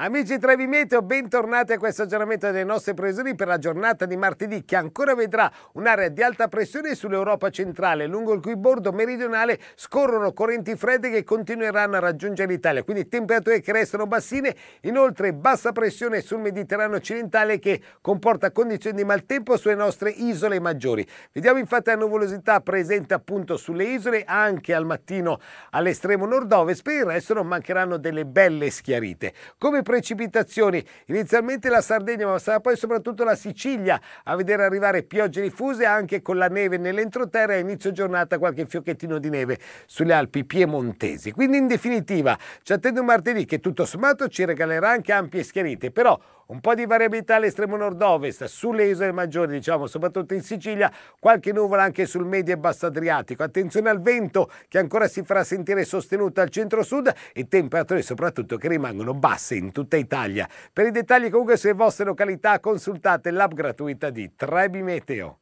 Amici di Trevi Meteo, bentornati a questo aggiornamento delle nostre previsioni per la giornata di martedì che ancora vedrà un'area di alta pressione sull'Europa centrale, lungo il cui bordo meridionale scorrono correnti fredde che continueranno a raggiungere l'Italia, quindi temperature che restano bassine, inoltre bassa pressione sul Mediterraneo occidentale che comporta condizioni di maltempo sulle nostre isole maggiori. Vediamo infatti la nuvolosità presente appunto sulle isole anche al mattino all'estremo nord-ovest, per il resto non mancheranno delle belle schiarite. Come precipitazioni. Inizialmente la Sardegna, ma sarà poi soprattutto la Sicilia a vedere arrivare piogge diffuse anche con la neve nell'entroterra e inizio giornata qualche fiocchettino di neve sulle Alpi piemontesi. Quindi in definitiva ci attende un martedì che tutto sommato ci regalerà anche ampie schierite, però un po' di variabilità all'estremo nord-ovest, sulle isole maggiori, diciamo, soprattutto in Sicilia, qualche nuvola anche sul medio e basso Adriatico. Attenzione al vento che ancora si farà sentire sostenuto al centro-sud e temperature soprattutto che rimangono basse in tutta Italia. Per i dettagli comunque sulle vostre località consultate l'app gratuita di Trebi Meteo.